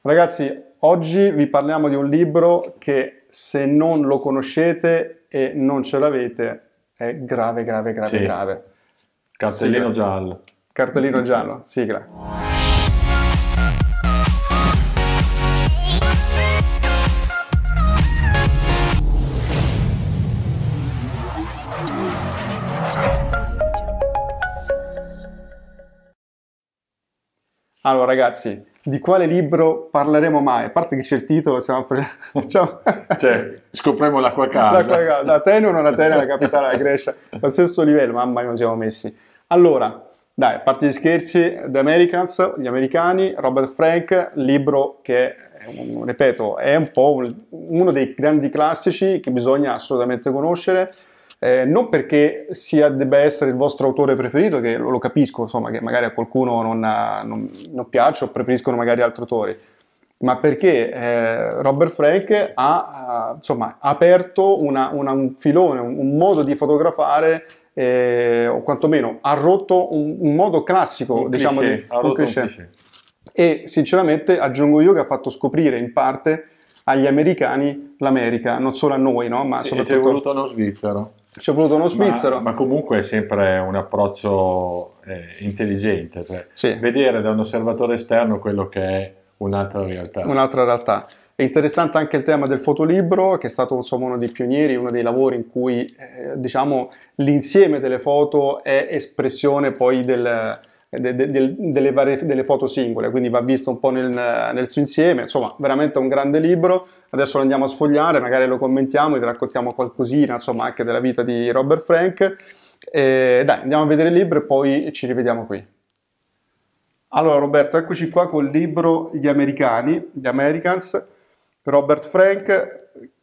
Ragazzi, oggi vi parliamo di un libro che se non lo conoscete e non ce l'avete è grave, grave, grave, sì. grave. Cartellino sigla. giallo. Cartellino giallo, sigla. Allora ragazzi, di quale libro parleremo mai? A parte che c'è il titolo, siamo pre... cioè, scopriamo l'acqua calda. La Atene o non Atene, la capitale della Grecia, allo stesso livello, mamma mia, siamo messi. Allora, dai, a parte gli scherzi, The Americans, gli americani, Robert Frank, libro che, ripeto, è un po' uno dei grandi classici che bisogna assolutamente conoscere eh, non perché sia, debba essere il vostro autore preferito, che lo, lo capisco, insomma, che magari a qualcuno non, ha, non, non piace o preferiscono magari altri autori, ma perché eh, Robert Frank ha, eh, ha insomma, aperto una, una, un filone, un, un, modo di fotografare, eh, o quantomeno ha rotto un, un modo classico, un diciamo, cliché, di, un cliché. cliché. E sinceramente aggiungo io che ha fatto scoprire in parte agli americani l'America, non solo a noi, no? ma sì, soprattutto... è voluto uno svizzero. Ci è voluto uno svizzero. Ma, ma, comunque è sempre un approccio eh, intelligente, cioè sì. vedere da un osservatore esterno quello che è un'altra realtà. Un'altra realtà. È interessante anche il tema del fotolibro, che è stato insomma, uno dei pionieri, uno dei lavori in cui eh, diciamo, l'insieme delle foto è espressione poi del, de, de, delle, varie, delle foto singole, quindi va visto un po' nel, nel, suo insieme, insomma veramente un grande libro, adesso lo andiamo a sfogliare, magari lo commentiamo e vi raccontiamo qualcosina insomma anche della vita di Robert Frank, e dai andiamo a vedere il libro e poi ci rivediamo qui. Allora Roberto, eccoci qua col libro Gli americani, The Americans, Robert Frank,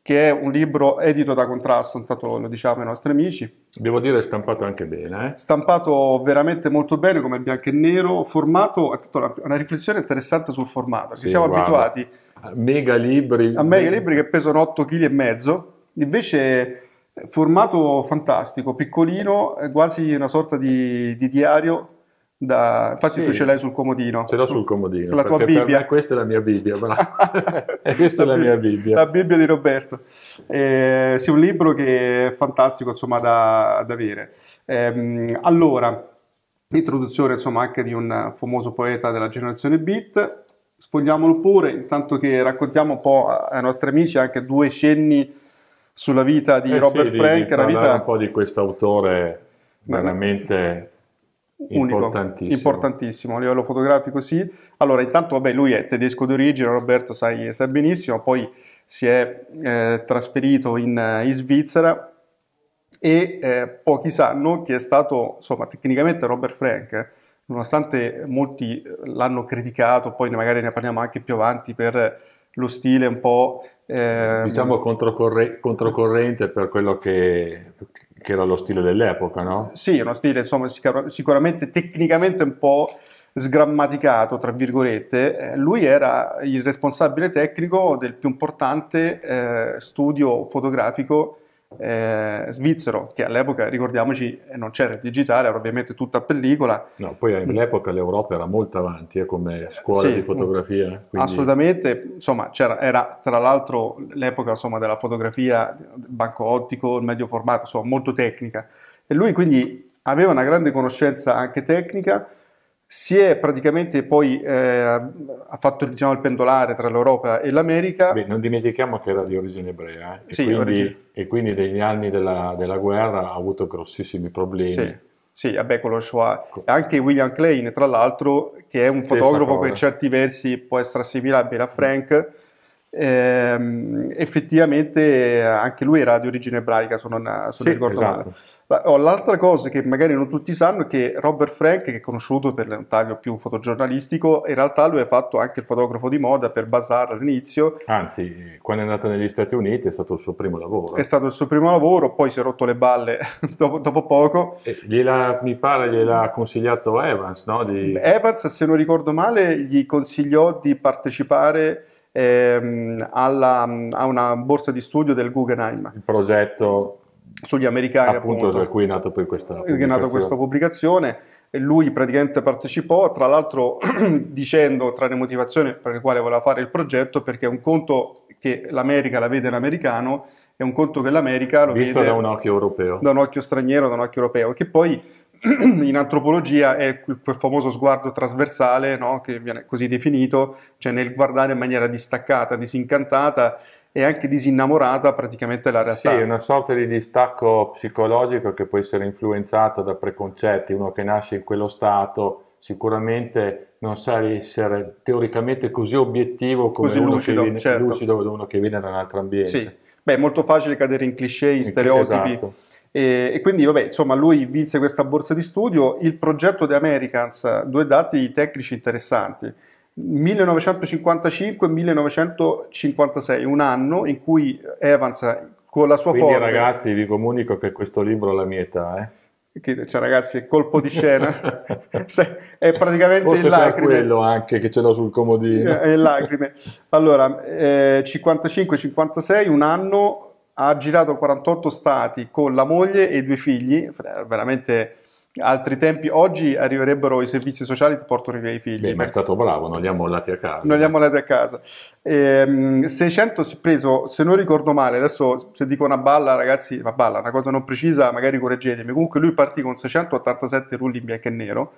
che è un libro edito da Contrasto, intanto lo diciamo ai nostri amici. Devo dire stampato anche bene. Eh? Stampato veramente molto bene, come bianco e nero, formato, è tutta una riflessione interessante sul formato, sì, siamo guarda. abituati a mega libri. A mega libri che pesano 8 kg e mezzo, invece formato fantastico, piccolino, quasi una sorta di, di diario da... Infatti sì. tu ce l'hai sul comodino. Ce l'ho sul comodino. La tua Bibbia. questa è la mia Bibbia. questa è la mia Bibbia. La Bibbia di Roberto. Eh, sì, un libro che è fantastico insomma da, da avere. Eh, allora, introduzione insomma anche di un famoso poeta della generazione Beat. Sfogliamolo pure, intanto che raccontiamo un po' ai nostri amici anche due cenni sulla vita di eh Robert sì, Frank. Di, la vita... un po' di questo autore veramente unico, importantissimo. importantissimo. a livello fotografico sì. Allora intanto vabbè lui è tedesco d'origine, Roberto sai, sai benissimo, poi si è eh, trasferito in, eh, in, Svizzera e eh, pochi sanno che è stato, insomma tecnicamente Robert Frank, eh, nonostante molti l'hanno criticato, poi magari ne parliamo anche più avanti per lo stile un po'... Ehm... Diciamo controcorre- controcorrente per quello che, che era lo stile dell'epoca, no? Sì, uno stile insomma, sicuramente tecnicamente un po' sgrammaticato, tra virgolette. Eh, lui era il responsabile tecnico del più importante eh, studio fotografico eh, svizzero, che all'epoca, ricordiamoci, eh, non c'era il digitale, era ovviamente tutta pellicola. No, poi all'epoca mm. l'Europa era molto avanti eh, come scuola sì, di mm. fotografia. Quindi... Assolutamente, insomma, era tra l'altro l'epoca insomma, della fotografia banco ottico, il medio formato, insomma, molto tecnica. E lui quindi aveva una grande conoscenza anche tecnica, si è praticamente poi eh, ha fatto diciamo, il pendolare tra l'Europa e l'America. Beh, non dimentichiamo che era di origine ebrea eh. e, sì, quindi, origine. e quindi negli anni della, della, guerra ha avuto grossissimi problemi. Sì. Sì, vabbè, con lo Shoah. Anche William Klein, tra l'altro, che è un Stessa fotografo cosa. che in certi versi può essere assimilabile a Frank, ehm, effettivamente anche lui era di origine ebraica, se non, se sì, ricordo esatto. male. Oh, l'altra cosa che magari non tutti sanno è che Robert Frank, che è conosciuto per un taglio più fotogiornalistico, in realtà lui ha fatto anche il fotografo di moda per Bazar all'inizio. Anzi, quando è andato negli Stati Uniti è stato il suo primo lavoro. È stato il suo primo lavoro, poi si è rotto le balle dopo, dopo, poco. E gliela, mi pare gliel'ha consigliato Evans, no? Di... Evans, se non ricordo male, gli consigliò di partecipare ehm, alla, a una borsa di studio del Guggenheim. Il progetto sugli americani appunto, appunto da cui è nato poi questa pubblicazione. È nato questa pubblicazione lui praticamente partecipò, tra l'altro dicendo tra le motivazioni per le quali voleva fare il progetto, perché è un conto che l'America la vede in americano è un conto che l'America lo Visto vede da un occhio europeo. Da un occhio straniero, da un occhio europeo, che poi in antropologia è quel famoso sguardo trasversale, no? che viene così definito, cioè nel guardare in maniera distaccata, disincantata e anche disinnamorata praticamente la realtà. Sì, è una sorta di distacco psicologico che può essere influenzato da preconcetti, uno che nasce in quello stato sicuramente non sa essere teoricamente così obiettivo come così uno, lucido, che viene, certo. lucido, uno che viene da un altro ambiente. Sì. Beh, è molto facile cadere in cliché, in, in stereotipi. Esatto e, e, quindi, vabbè, insomma, lui vinse questa borsa di studio. Il progetto The Americans, due dati tecnici interessanti. 1955-1956, un anno in cui Evans con la sua Quindi, Ford... Quindi ragazzi vi comunico che questo libro è la mia età, eh? cioè ragazzi è colpo di scena è praticamente Forse in lacrime per quello anche che ce l'ho sul comodino è in lacrime allora eh, 55-56 un anno ha girato 48 stati con la moglie e i due figli, veramente altri tempi, oggi arriverebbero i servizi sociali ti portano via i figli. Beh, ma è stato bravo, non li ha mollati a casa. Non li ha mollati a casa. Ehm, 600 si è preso, se non ricordo male, adesso se dico una balla ragazzi, ma balla, una cosa non precisa, magari correggetemi, comunque lui partì con 687 rulli in bianco e nero,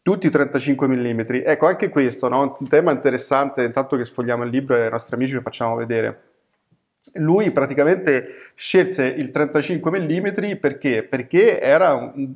tutti 35 mm. Ecco, anche questo, no? un tema interessante, intanto che sfogliamo il libro e ai nostri amici lo facciamo vedere lui praticamente scelse il 35 mm perché? Perché un,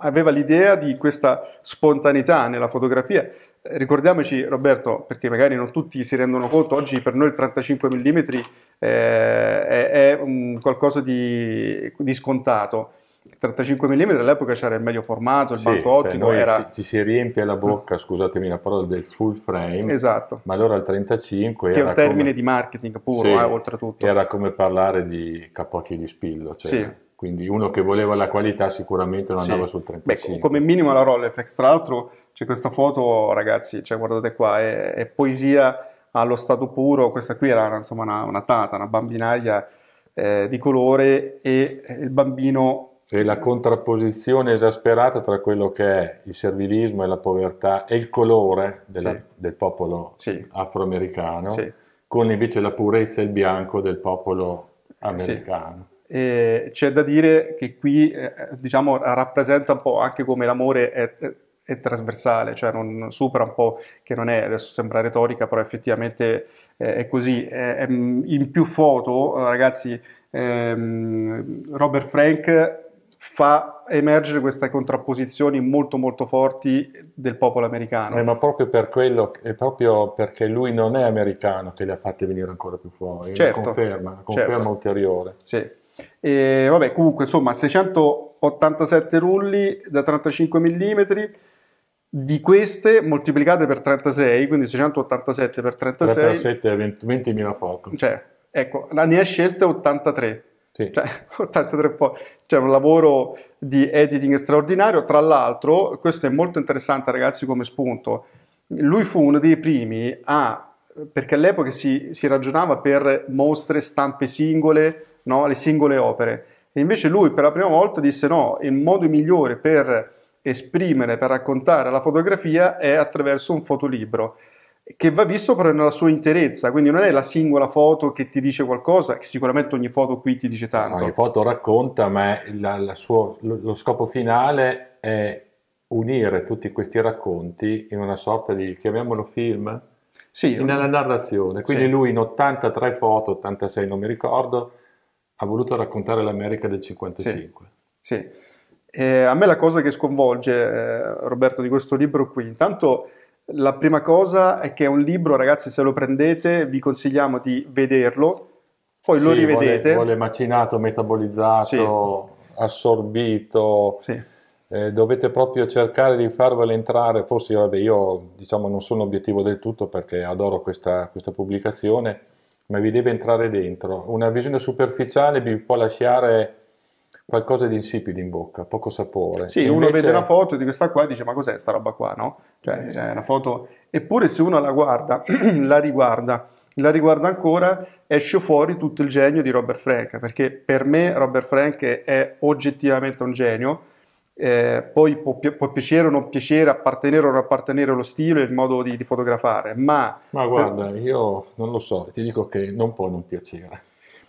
aveva l'idea di questa spontaneità nella fotografia. Eh, ricordiamoci, Roberto, perché magari non tutti si rendono conto, oggi per noi il 35 mm eh, è, è qualcosa di, di scontato 35 mm all'epoca c'era il meglio formato, il sì, banco ottimo. Cioè era... ci, ci si riempie la bocca, scusatemi la parola, del full frame. Esatto. Ma allora il 35 che era. Che è un termine come... di marketing puro, sì, eh, oltretutto. Era come parlare di capocchi di spillo. Cioè... Sì quindi uno che voleva la qualità sicuramente non andava sì. sul 35. Beh, come minimo la Rolleiflex, tra l'altro c'è questa foto ragazzi, cioè, guardate qua, è, è, poesia allo stato puro, questa qui era insomma, una, una, tata, una bambinaia eh, di colore e il bambino e la contrapposizione esasperata tra quello che è il servilismo e la povertà e il colore della, sì. del popolo sì. afroamericano sì. con invece la purezza e il bianco del popolo americano. Eh, c'è da dire che qui eh, diciamo, rappresenta un po' anche come l'amore è, è, è trasversale, cioè non supera un po' che non è, adesso sembra retorica, però effettivamente eh, è così. Mm, in più foto, ragazzi, ehm, Robert Frank fa emergere queste contrapposizioni molto molto forti del popolo americano. Eh, ma proprio per quello, è proprio perché lui non è americano che le ha fatte venire ancora più fuori, certo, conferma, una conferma certo. ulteriore. Sì. E, vabbè, comunque, insomma, 687 rulli da 35 mm, di queste moltiplicate per 36, quindi 687 per 36. 37 è 20.000 foto. Cioè, ecco, ne ha scelte 83 sì. Cioè, 83 foto, cioè un lavoro di editing straordinario. Tra l'altro, questo è molto interessante, ragazzi, come spunto. Lui fu uno dei primi a perché all'epoca si, si, ragionava per mostre, stampe singole, no? le singole opere. E invece lui per la prima volta disse no, il modo migliore per esprimere, per raccontare la fotografia è attraverso un fotolibro che va visto però nella sua interezza, quindi non è la singola foto che ti dice qualcosa, sicuramente ogni foto qui ti dice tanto. Ogni foto racconta, ma la, la suo, lo, lo scopo finale è unire tutti questi racconti in una sorta di, chiamiamolo film, sì, nella narrazione. Quindi sì. lui in 83 foto, 86 non mi ricordo, ha voluto raccontare l'America del 55. Sì, sì. a me la cosa che sconvolge, eh, Roberto, di questo libro qui, intanto la prima cosa è che è un libro, ragazzi, se lo prendete vi consigliamo di vederlo, poi sì, lo rivedete. Vuole, vuole macinato, metabolizzato, sì. assorbito. Sì. Eh, dovete proprio cercare di farvelo entrare, forse vabbè, io diciamo, non sono obiettivo del tutto perché adoro questa, questa pubblicazione, ma vi deve entrare dentro. Una visione superficiale vi può lasciare qualcosa di insipido in bocca, poco sapore. Sì, invece... uno vede una foto di questa qua e dice ma cos'è sta roba qua, no? Cioè, eh. cioè una foto... Eppure se uno la guarda, la riguarda, la riguarda ancora, esce fuori tutto il genio di Robert Frank, perché per me Robert Frank è oggettivamente un genio, eh, poi può, può, piacere o non piacere, appartenere o non appartenere allo stile, il modo di, di fotografare, ma... Ma guarda, per... io non lo so, ti dico che non può non piacere.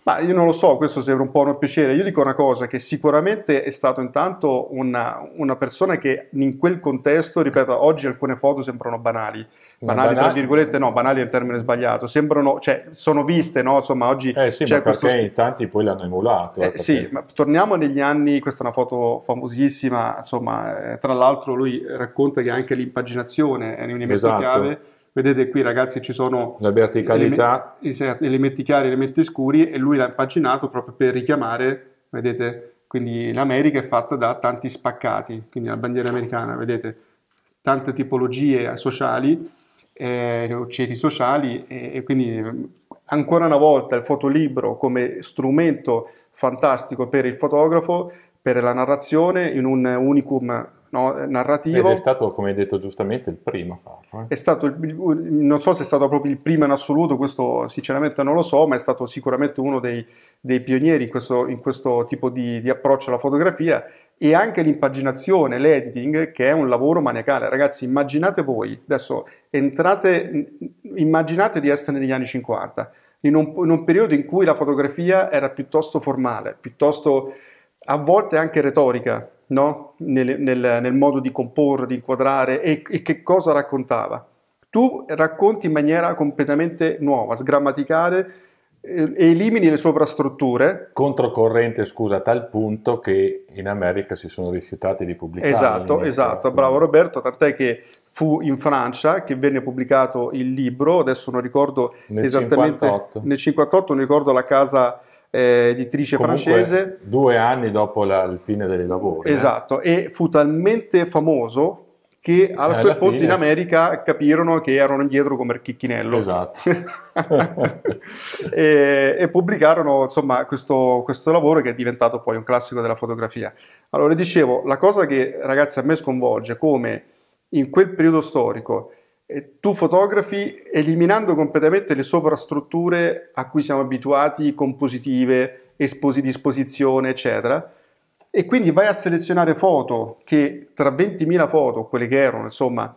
Ma io non lo so, questo sembra un po' un piacere. Io dico una cosa, che sicuramente è stato intanto una, una persona che in quel contesto, ripeto, oggi alcune foto sembrano banali, banali, tra virgolette, no, banali è il termine sbagliato, sembrano, cioè, sono viste, no? Insomma, oggi eh sì, c'è questo... perché tanti poi l'hanno emulato. Eh, eh Sì, ma torniamo negli anni, questa è una foto famosissima, insomma, eh, tra l'altro lui racconta che anche l'impaginazione è un elemento esatto. chiave Vedete qui ragazzi ci sono la verticalità, elementi, elementi chiari, elementi scuri e lui l'ha impaginato proprio per richiamare, vedete, quindi l'America è fatta da tanti spaccati, quindi la bandiera americana, vedete, tante tipologie sociali, eh, ceti sociali e, e quindi ehm, ancora una volta il fotolibro come strumento fantastico per il fotografo, per la narrazione in un unicum no, eh, narrativo. Ed è stato, come hai detto giustamente, il primo a farlo. Eh? È stato, il, non so se è stato proprio il primo in assoluto, questo sinceramente non lo so, ma è stato sicuramente uno dei, dei pionieri in questo, in questo tipo di, di, approccio alla fotografia e anche l'impaginazione, l'editing, che è un lavoro maniacale. Ragazzi, immaginate voi, adesso entrate, immaginate di essere negli anni 50, in un, in un periodo in cui la fotografia era piuttosto formale, piuttosto a volte anche retorica, no? nel, nel, nel, modo di comporre, di inquadrare e, e che cosa raccontava. Tu racconti in maniera completamente nuova, sgrammaticale, eh, elimini le sovrastrutture. Controcorrente, scusa, a tal punto che in America si sono rifiutati di pubblicare. Esatto, esatto, bravo Roberto, tant'è che fu in Francia che venne pubblicato il libro, adesso non ricordo nel esattamente 58. nel 58, non ricordo la casa eh, editrice Comunque, francese. Due anni dopo la, il fine dei lavori. Eh. Esatto, eh. e fu talmente famoso che eh, a quel punto in America capirono che erano indietro come il chicchinello. Esatto. e, e, pubblicarono insomma questo, questo, lavoro che è diventato poi un classico della fotografia. Allora dicevo, la cosa che ragazzi a me sconvolge come in quel periodo storico tu fotografi eliminando completamente le sovrastrutture a cui siamo abituati, compositive, esposi di esposizione, eccetera, e quindi vai a selezionare foto che tra 20.000 foto, quelle che erano, insomma,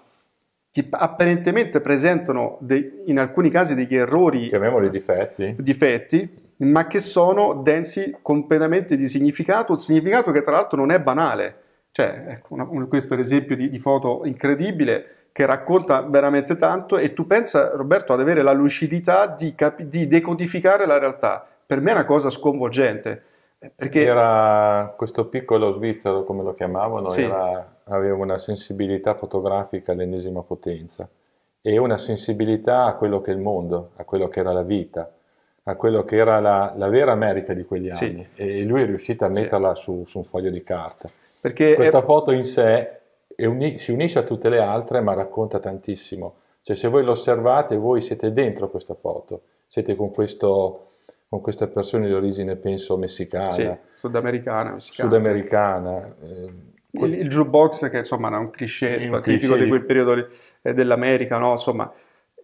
che apparentemente presentano dei, in alcuni casi degli errori, chiamiamoli difetti, difetti ma che sono densi completamente di significato, un significato che tra l'altro non è banale. Cioè, ecco, una, una, questo è l'esempio di, di foto incredibile, che racconta veramente tanto e tu pensa, Roberto, ad avere la lucidità di, capi- di decodificare la realtà. Per me è una cosa sconvolgente. Eh, perché... Era questo piccolo svizzero, come lo chiamavano, sì. era, aveva una sensibilità fotografica all'ennesima potenza e una sensibilità a quello che è il mondo, a quello che era la vita, a quello che era la, la vera America di quegli anni. Sì. E lui è riuscito a metterla sì. su, su, un foglio di carta. Perché Questa è... foto in sé uni, si unisce a tutte le altre ma racconta tantissimo. Cioè se voi lo osservate voi siete dentro questa foto, siete con, questo, con queste persone di origine penso messicana. Sì, sudamericana. Messicana, sudamericana. Sì. Eh, il, il, jukebox che insomma era un cliché, un tipico cliché. di quel periodo eh, dell'America, no? Insomma,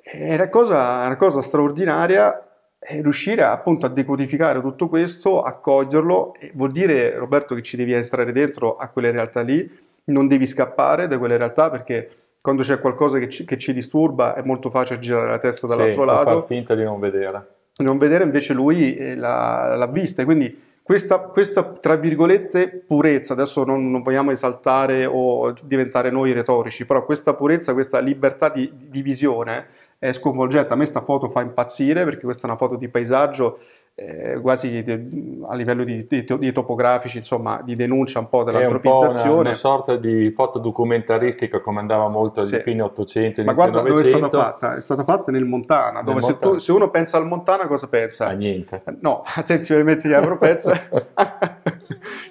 era cosa, una cosa straordinaria riuscire appunto a decodificare tutto questo, accoglierlo, vuol dire Roberto che ci devi entrare dentro a quelle realtà lì, non devi scappare da quelle realtà perché quando c'è qualcosa che ci, che ci disturba è molto facile girare la testa dall'altro sì, lato. Far finta di non vedere. Non vedere invece lui eh, l'ha, l'ha vista quindi questa, questa, tra virgolette purezza, adesso non, non, vogliamo esaltare o diventare noi retorici, però questa purezza, questa libertà di, di visione è sconvolgente. A me sta foto fa impazzire perché questa è una foto di paesaggio eh, quasi de, a livello di, di, di, topografici, insomma, di denuncia un po' dell'antropizzazione. Un po una, una, sorta di foto documentaristica come andava molto agli sì. fine 800, Ma guarda 900. dove è stata fatta, è stata fatta nel Montana, nel dove Montana. Se, tu, se, uno pensa al Montana cosa pensa? A niente. Eh, no, attenzione, te ci metti gli pensa...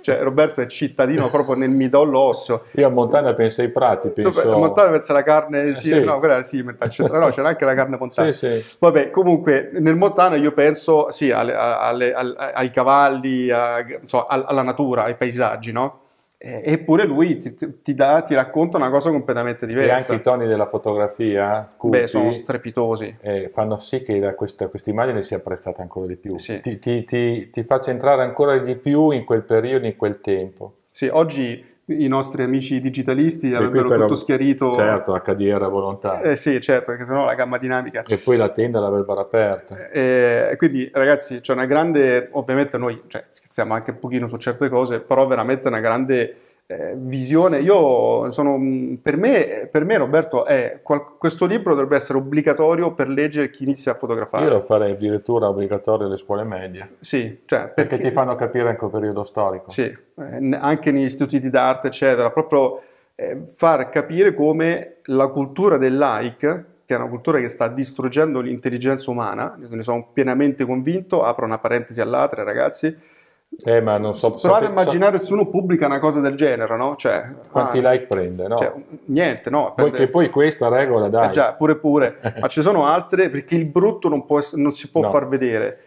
cioè Roberto è cittadino proprio nel midollo osso. Io a Montana penso ai prati, penso... a Montana penso alla carne, eh, sì, sì. no, quella sì, c'era, no, c'era anche la carne montana. Sì, sì. Vabbè, comunque nel Montana io penso, sì, alle alle, alle, ai cavalli, a, insomma, alla natura, ai paesaggi, no? Eh, eppure lui ti, ti, dà, ti, racconta una cosa completamente diversa. E anche i toni della fotografia Beh, sono strepitosi. Eh, fanno sì che questa immagine sia apprezzata ancora di più. Sì. Ti, ti, faccia entrare ancora di più in quel periodo, in quel tempo. Sì, oggi i nostri amici digitalisti avrebbero però, tutto schiarito. Certo, HDR a volontà. Eh sì, certo, perché sennò la gamma dinamica. E poi la tenda l'avrebbero aperta. Eh, eh, quindi ragazzi c'è una grande, ovviamente noi cioè, scherziamo anche un pochino su certe cose, però veramente una grande eh, visione. Io sono, per, me, per me, Roberto, è, qual, questo libro dovrebbe essere obbligatorio per leggere chi inizia a fotografare. Io lo farei addirittura obbligatorio alle scuole medie. Sì, cioè, perché, perché ti fanno capire anche il periodo storico. Sì, eh, anche negli istituti d'arte, eccetera, proprio eh, far capire come la cultura del like che è una cultura che sta distruggendo l'intelligenza umana, ne sono pienamente convinto, apro una parentesi all'altra ragazzi, eh, ma non so, Provate so, a immaginare so, se uno pubblica una cosa del genere, no? Cioè, quanti ah, like prende, no? Cioè, niente, no. Prende... poi questa regola, eh, dai. Eh già, pure pure. ma ci sono altre perché il brutto non, può, non si può no. far vedere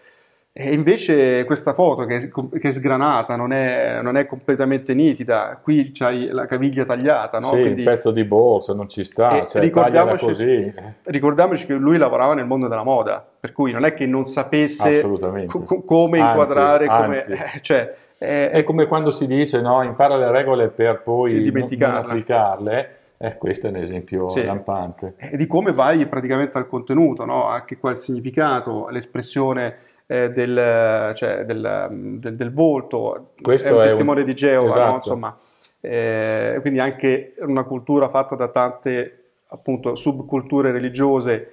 e invece questa foto che, che è sgranata, non è, non è, completamente nitida, qui c'hai la caviglia tagliata. No? Sì, Quindi, il pezzo di borsa non ci sta, cioè, ricordiamoci, così. Eh. ricordiamoci che lui lavorava nel mondo della moda, per cui non è che non sapesse co- come inquadrare, anzi, come, eh, Cioè, è, come quando si dice no? impara le regole per poi non, non applicarle. Eh, questo è un esempio sì. lampante. E di come vai praticamente al contenuto, no? anche qua il significato, l'espressione eh, del, cioè, del, mm, del, del, volto, Questo è un testimone di Geova, esatto. no? insomma. Eh, quindi anche una cultura fatta da tante appunto subculture religiose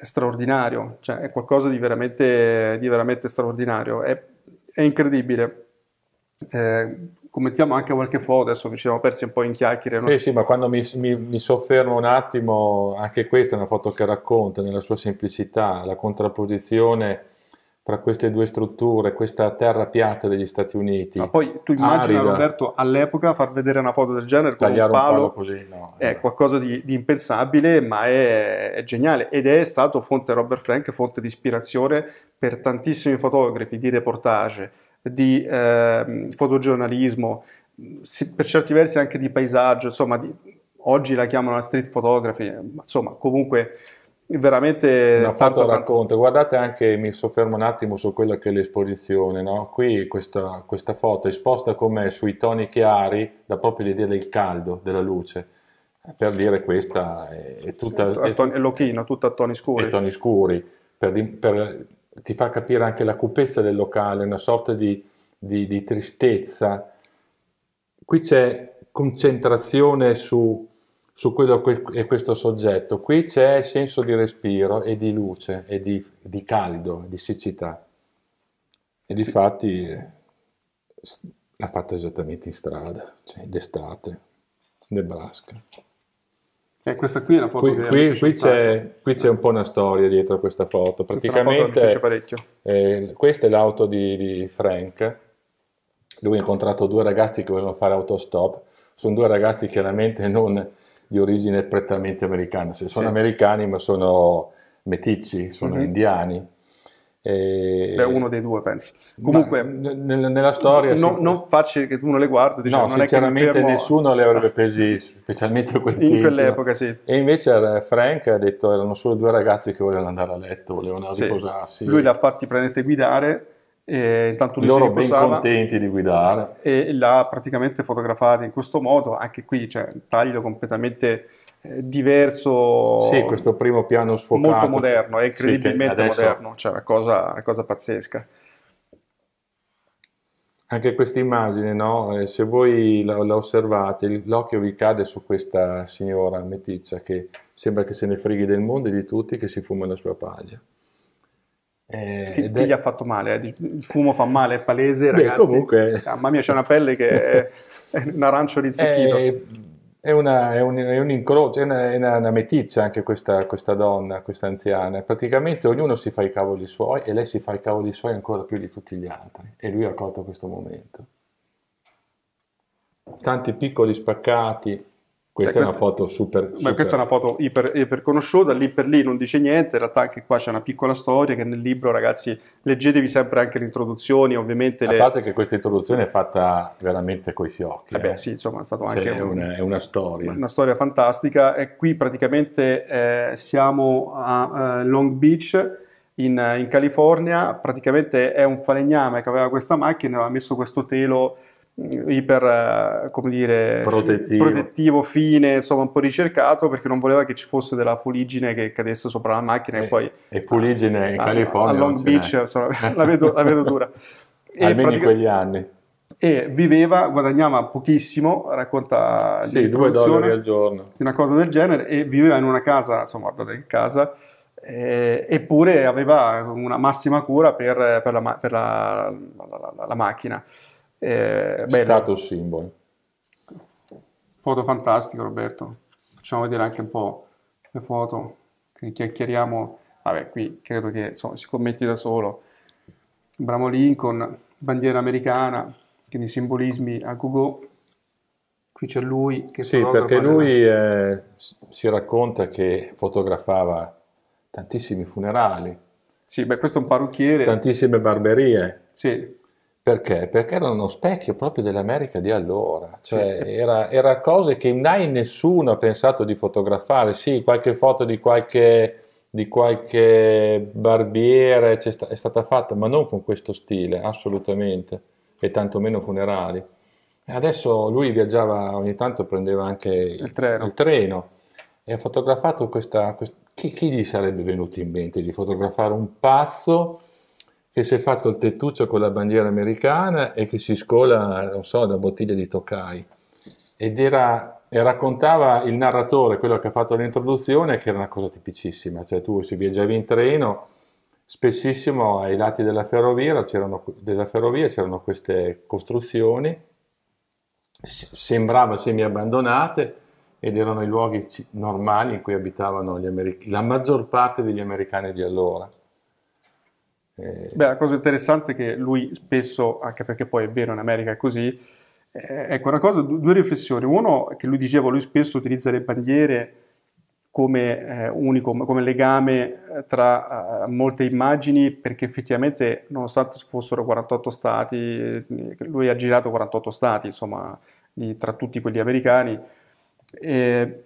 straordinario, cioè è qualcosa di veramente, di veramente straordinario, è, è incredibile. Eh, commentiamo anche qualche foto, adesso ci siamo persi un po' in chiacchiere. No? Sì, sì, ma quando mi, mi, mi, soffermo un attimo, anche questa è una foto che racconta nella sua semplicità la contrapposizione tra queste due strutture, questa terra piatta degli Stati Uniti. Ma poi tu immagina arida. Roberto all'epoca far vedere una foto del genere con Tagliare un palo, un palo così, no, è no. Eh. qualcosa di, di, impensabile, ma è, è, geniale ed è stato fonte Robert Frank, fonte di ispirazione per tantissimi fotografi di reportage, di eh, fotogiornalismo, per certi versi anche di paesaggio, insomma, di, oggi la chiamano la street photography, insomma, comunque veramente no, tanto, tanto racconto. Guardate anche, mi soffermo un attimo su quella che è l'esposizione, no? Qui questa, questa foto è esposta come sui toni chiari, da proprio l'idea del caldo, della luce. Per dire questa è, è tutta... Certo, è, toni, è l'ochino, tutta a toni scuri. toni scuri, per, per, ti fa capire anche la cupezza del locale, una sorta di, di, di tristezza. Qui c'è concentrazione su su quello che è questo soggetto. Qui c'è senso di respiro e di luce e di, di caldo, di siccità. E di fatti l'ha fatto esattamente in strada, cioè d'estate, Nebraska. E eh, questa qui è la foto qui, qui, qui c'è, un po' una storia dietro a questa foto. Praticamente foto eh, questa è l'auto di, di, Frank. Lui ha incontrato due ragazzi che volevano fare autostop. Sono due ragazzi chiaramente non di origine prettamente americana, cioè, sono sì. americani ma sono meticci, sono mm-hmm. indiani. E... Beh, uno dei due, penso. Comunque, n- n- nella storia. No, si... Non facci che tu non le guardi. Diciamo, no, sinceramente, fermo... nessuno le avrebbe presi, specialmente quei In tempi, quell'epoca, no? sì. E invece eh, Frank ha detto: erano solo due ragazzi che volevano andare a letto, volevano sì. riposarsi. Lui l'ha fatti prendere guidare e intanto Loro ben contenti di guidare. E l'ha praticamente fotografata in questo modo, anche qui c'è cioè, un taglio completamente eh, diverso. Sì, questo primo piano sfocato. Molto cioè, moderno, è cioè, incredibilmente sì, adesso... moderno, cioè una cosa, una cosa pazzesca. Anche questa immagine, no? Eh, se voi la, la, osservate, l'occhio vi cade su questa signora meticcia che sembra che se ne freghi del mondo e di tutti che si fuma la sua paglia. Eh, chi, chi è... gli ha fatto male? Eh? Il fumo fa male, è palese, Beh, ragazzi. comunque... Mamma mia, c'è una pelle che è, è un arancio rizzecchito. È, eh, è, una, è, un, è un incrocio, è una, una, una meticcia anche questa, questa, donna, questa anziana. Praticamente ognuno si fa i cavoli suoi e lei si fa i cavoli suoi ancora più di tutti gli altri. E lui ha colto questo momento. Tanti piccoli spaccati questa, eh, questa è una foto super, super. Beh, questa è una foto iper, iper, conosciuta, lì per lì non dice niente, in realtà anche qua c'è una piccola storia che nel libro, ragazzi, leggetevi sempre anche le introduzioni, ovviamente. Le... A parte che questa introduzione è fatta veramente coi fiocchi. Eh beh, eh. sì, insomma, è stato anche cioè, un, una, è una, storia. Una storia fantastica e qui praticamente eh, siamo a, a eh, Long Beach. In, in California praticamente è un falegname che aveva questa macchina e aveva messo questo telo iper, eh, come dire, protettivo. protettivo. fine, insomma un po' ricercato perché non voleva che ci fosse della fuligine che cadesse sopra la macchina e, e eh, poi... E fuligine a, in California. A, Long Beach, insomma, la, vedo, la, vedo, dura. e Almeno in quegli anni. E viveva, guadagnava pochissimo, racconta... Sì, due dollari al giorno. Una cosa del genere e viveva in una casa, insomma, guardate in casa... Eh, eppure aveva una massima cura per, per, la, per la, la macchina. Eh, bello. Status symbol. Foto fantastiche Roberto, facciamo vedere anche un po' le foto, chiacchieriamo, vabbè qui credo che insomma, si commenti da solo, Abramo Lincoln, bandiera americana, quindi simbolismi a Google. Qui c'è lui che Sì, perché lui eh, si racconta che fotografava tantissimi funerali. Sì, beh, questo è un parrucchiere. Tantissime barberie. Sì, perché? Perché era uno specchio proprio dell'America di allora, cioè era, era cose che mai nessuno ha pensato di fotografare, sì, qualche foto di qualche, di qualche barbiere è stata fatta, ma non con questo stile, assolutamente, e tantomeno funerali. Adesso lui viaggiava, ogni tanto prendeva anche il treno, il treno e ha fotografato questa... questa chi, chi gli sarebbe venuto in mente di fotografare un pazzo? che si è fatto il tettuccio con la bandiera americana e che si scola, non so, da bottiglie di Tokai. Ed era, e raccontava il narratore, quello che ha fatto l'introduzione, che era una cosa tipicissima, cioè tu si viaggiavi in treno, spessissimo ai lati della ferrovia c'erano, della ferrovia, c'erano queste costruzioni, sembrava semi-abbandonate, ed erano i luoghi normali in cui abitavano Ameri- la maggior parte degli americani di allora. Eh, Beh, la cosa interessante è che lui spesso, anche perché poi è vero in America è così, eh, ecco una cosa, due riflessioni. Uno, che lui diceva, lui spesso utilizza le bandiere come eh, unico, come legame eh, tra uh, molte immagini, perché effettivamente, nonostante fossero 48 stati, lui ha girato 48 stati, insomma, di, tra tutti quelli americani, eh,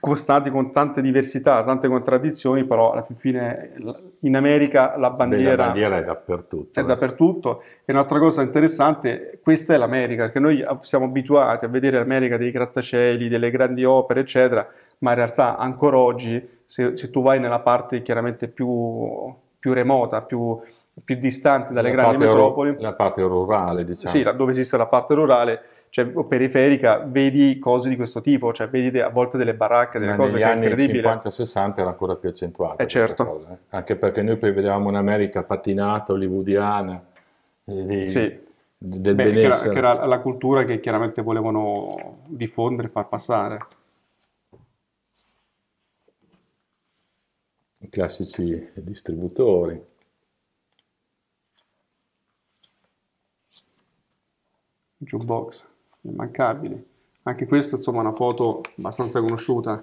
costanti con tante diversità, tante contraddizioni, però alla fine in America la bandiera, Beh, la bandiera è dappertutto. È eh. dappertutto. E un'altra cosa interessante, questa è l'America, che noi siamo abituati a vedere l'America dei grattacieli, delle grandi opere, eccetera, ma in realtà ancora oggi, se, se tu vai nella parte chiaramente più, più remota, più, più, distante dalle la grandi metropoli... Ru- la parte rurale, diciamo. Sì, dove esiste la parte rurale cioè, o periferica, vedi cose di questo tipo, cioè, vedi a volte delle baracche, delle Ma cose che è incredibile. Negli anni 50-60 era ancora più accentuata. Eh certo. Cosa, eh? Anche perché noi poi vedevamo un'America patinata, hollywoodiana, eh, di, sì. del Beh, benessere. Che era, che era la cultura che chiaramente volevano diffondere, far passare. I classici distributori. Jukebox immancabile. Anche questa insomma una foto abbastanza conosciuta.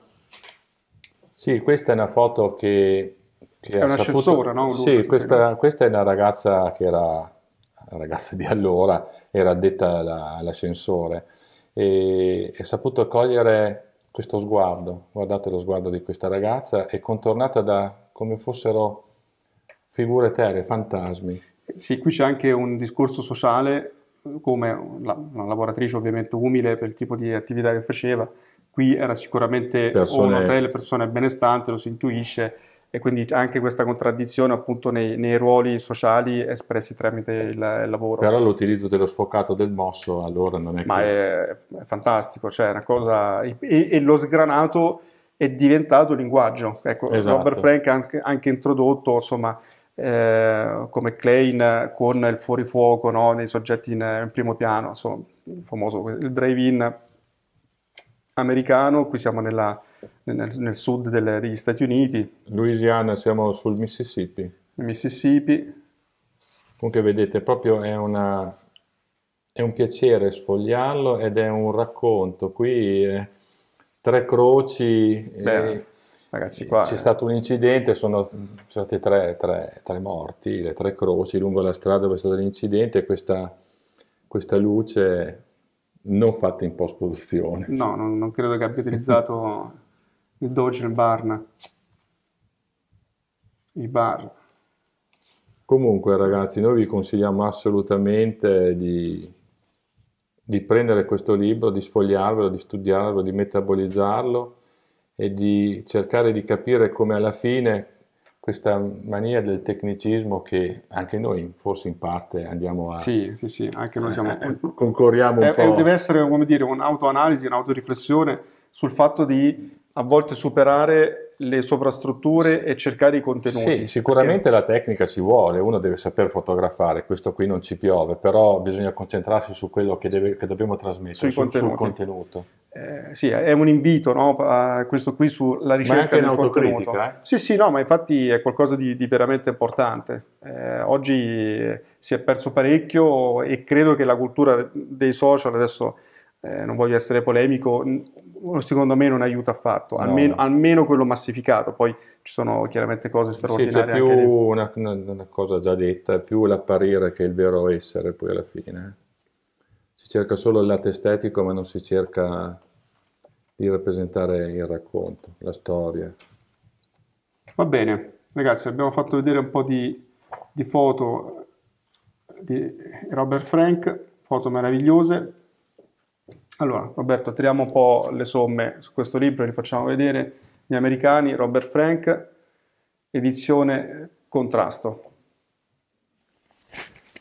Sì, questa è una foto che... che è una saputo... no? Luca, sì, questa, questa, è una ragazza che era, ragazza di allora, era addetta all'ascensore e ha saputo cogliere questo sguardo, guardate lo sguardo di questa ragazza, è contornata da come fossero figure terre, fantasmi. Sì, qui c'è anche un discorso sociale come una lavoratrice ovviamente umile per il tipo di attività che faceva, qui era sicuramente persone... un hotel, persone benestanti, lo si intuisce, e quindi anche questa contraddizione appunto nei, nei ruoli sociali espressi tramite il, il, lavoro. Però l'utilizzo dello sfocato del mosso allora non è... Ma che... è, è, fantastico, cioè è una cosa... E, e, lo sgranato è diventato linguaggio. Ecco, esatto. Robert Frank ha anche, anche introdotto, insomma eh, come Klein con il fuorifuoco no, dei soggetti in, in primo piano, insomma, il famoso il drive-in americano, qui siamo nella, nel, nel, sud delle, degli Stati Uniti. Louisiana, siamo sul Mississippi. Mississippi. Comunque vedete, proprio è, una, è un piacere sfogliarlo ed è un racconto. Qui eh, tre croci, eh, Ragazzi, qua c'è stato un incidente, sono, ci stati tre, tre, tre, morti, le tre croci lungo la strada dove è stato l'incidente e questa, questa, luce non fatta in post-produzione. No, non, non credo che abbia utilizzato il Dodge il Barn. I bar. Comunque ragazzi, noi vi consigliamo assolutamente di, di prendere questo libro, di sfogliarvelo, di studiarlo, di metabolizzarlo e di cercare di capire come alla fine questa mania del tecnicismo che anche noi forse in parte andiamo a... Sì, sì, sì, anche noi siamo... Eh, eh, concorriamo un eh, po'. Deve essere, come dire, un'autoanalisi, un'autoriflessione sul fatto di a volte superare le sovrastrutture e cercare i contenuti. Sì, sicuramente perché... la tecnica ci vuole, uno deve saper fotografare, questo qui non ci piove, però bisogna concentrarsi su quello che, deve, che dobbiamo trasmettere, sul, sul contenuto. Eh, sì, è un invito, no? questo qui sulla ricerca ma anche del contenuto. Eh? Sì, sì, no, ma infatti è qualcosa di, di veramente importante. Eh, oggi si è perso parecchio e credo che la cultura dei social adesso... Eh, non voglio essere polemico, secondo me non aiuta affatto, no. almeno, almeno, quello massificato, poi ci sono chiaramente cose straordinarie. Sì, c'è più una, una, cosa già detta, più l'apparire che il vero essere poi alla fine. Si cerca solo il lato estetico ma non si cerca di rappresentare il racconto, la storia. Va bene, ragazzi abbiamo fatto vedere un po' di, di foto di Robert Frank, foto meravigliose, allora, Roberto, tiriamo un po' le somme su questo libro, li facciamo vedere. Gli americani, Robert Frank, edizione Contrasto.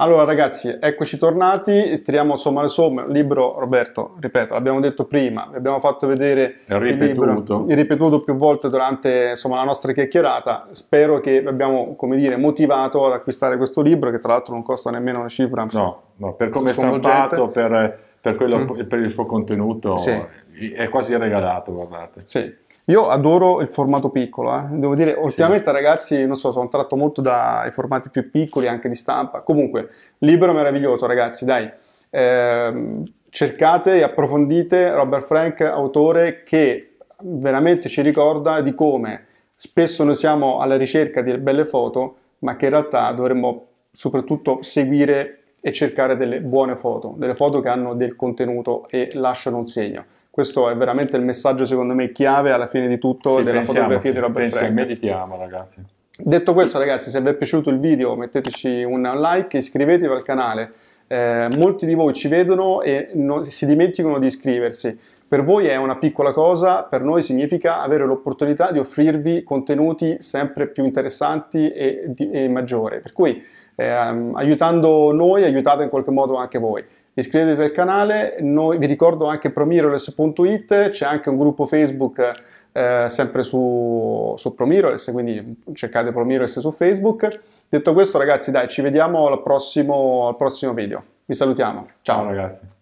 Allora ragazzi, eccoci tornati, tiriamo insomma le somme, libro Roberto, ripeto, l'abbiamo detto prima, vi abbiamo fatto vedere ripetuto. il libro, il ripetuto più volte durante insomma, la nostra chiacchierata, spero che vi abbiamo, come dire, motivato ad acquistare questo libro che tra l'altro non costa nemmeno una cifra. No, no per come è stampato, per per, quello, mm. per il suo contenuto sì. è quasi regalato, guardate. Sì. Io adoro il formato piccolo, eh. devo dire, ultimamente sì. ragazzi, non so, sono tratto molto dai formati più piccoli, anche di stampa. Comunque, libero meraviglioso, ragazzi, dai. Eh, cercate e approfondite Robert Frank, autore che veramente ci ricorda di come spesso noi siamo alla ricerca di belle foto, ma che in realtà dovremmo soprattutto seguire e cercare delle buone foto, delle foto che hanno del contenuto e lasciano un segno. Questo è veramente il messaggio, secondo me, chiave alla fine di tutto sì, della fotografia di Robert Frank. Meditiamo, ragazzi. Detto questo, ragazzi, se vi è piaciuto il video, metteteci un like, iscrivetevi al canale. Eh, molti di voi ci vedono e non, si dimenticano di iscriversi. Per voi è una piccola cosa, per noi significa avere l'opportunità di offrirvi contenuti sempre più interessanti e, di, e maggiore. Per cui ehm, aiutando noi, aiutate in qualche modo anche voi. Iscrivetevi al canale, noi, vi ricordo anche promiroles.it, c'è anche un gruppo Facebook eh, sempre su, su Promiroles, quindi cercate Promiroles su Facebook. Detto questo ragazzi dai, ci vediamo al prossimo, al prossimo video. Vi salutiamo, ciao, ciao ragazzi.